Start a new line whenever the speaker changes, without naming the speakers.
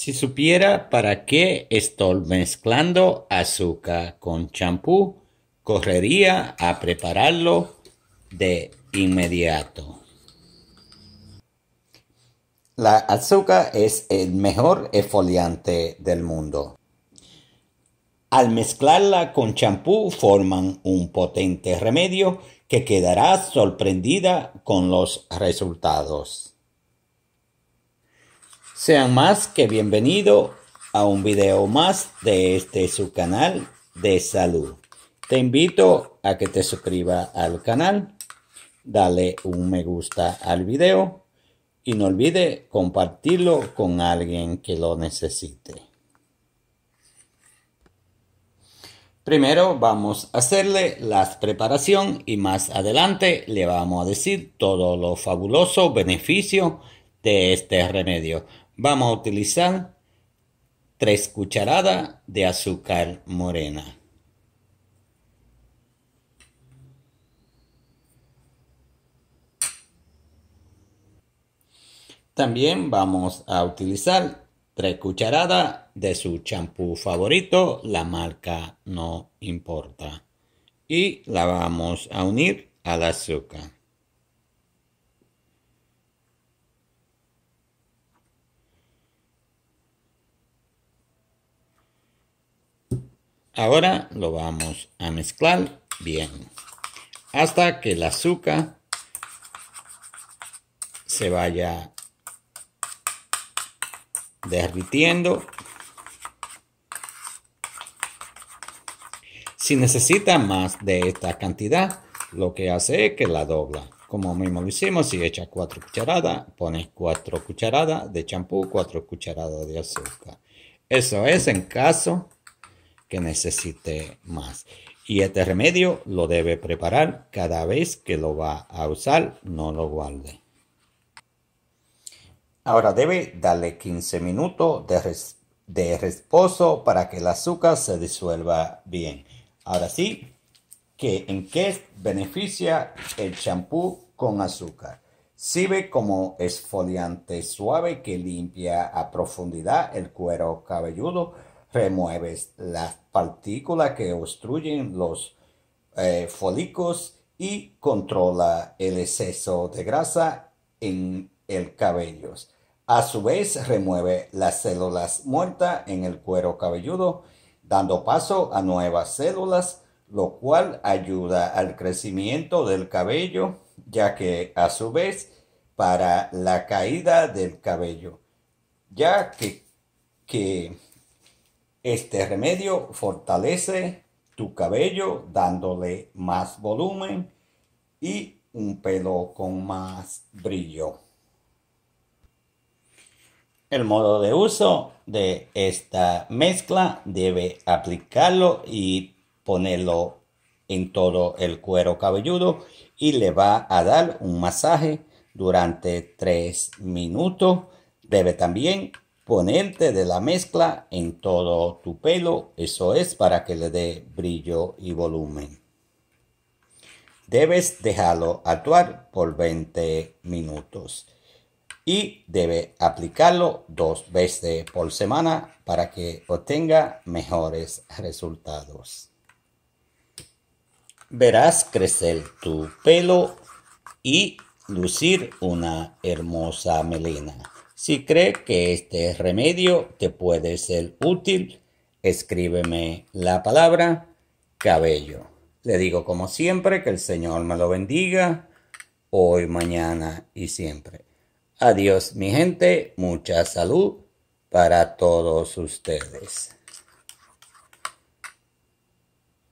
Si supiera para qué estoy mezclando azúcar con champú, correría a prepararlo de inmediato. La azúcar es el mejor efoliante del mundo. Al mezclarla con champú forman un potente remedio que quedará sorprendida con los resultados. Sean más que bienvenido a un video más de este su canal de salud. Te invito a que te suscribas al canal, dale un me gusta al video y no olvide compartirlo con alguien que lo necesite. Primero vamos a hacerle la preparación y más adelante le vamos a decir todo lo fabuloso beneficio de este remedio vamos a utilizar 3 cucharadas de azúcar morena. También vamos a utilizar 3 cucharadas de su champú favorito, la marca no importa. Y la vamos a unir al azúcar. Ahora lo vamos a mezclar bien hasta que el azúcar se vaya derritiendo. Si necesita más de esta cantidad, lo que hace es que la dobla. Como mismo lo hicimos, si echas 4 cucharadas, pones 4 cucharadas de champú, 4 cucharadas de azúcar. Eso es en caso que necesite más. Y este remedio lo debe preparar cada vez que lo va a usar, no lo guarde. Ahora debe darle 15 minutos de, reposo para que el azúcar se disuelva bien. Ahora sí, que ¿en qué beneficia el champú con azúcar? Sirve como esfoliante suave que limpia a profundidad el cuero cabelludo remueves las partículas que obstruyen los eh, folículos y controla el exceso de grasa en el cabello. A su vez, remueve las células muertas en el cuero cabelludo, dando paso a nuevas células, lo cual ayuda al crecimiento del cabello, ya que a su vez para la caída del cabello, ya que, que este remedio fortalece tu cabello dándole más volumen y un pelo con más brillo. El modo de uso de esta mezcla debe aplicarlo y ponerlo en todo el cuero cabelludo y le va a dar un masaje durante 3 minutos. Debe también ponerte de la mezcla en todo tu pelo, eso es para que le dé brillo y volumen. Debes dejarlo actuar por 20 minutos y debe aplicarlo dos veces por semana para que obtenga mejores resultados. Verás crecer tu pelo y lucir una hermosa melena. Si cree que este remedio te puede ser útil, escríbeme la palabra cabello. Le digo como siempre que el Señor me lo bendiga hoy, mañana y siempre. Adiós mi gente, mucha salud para todos ustedes.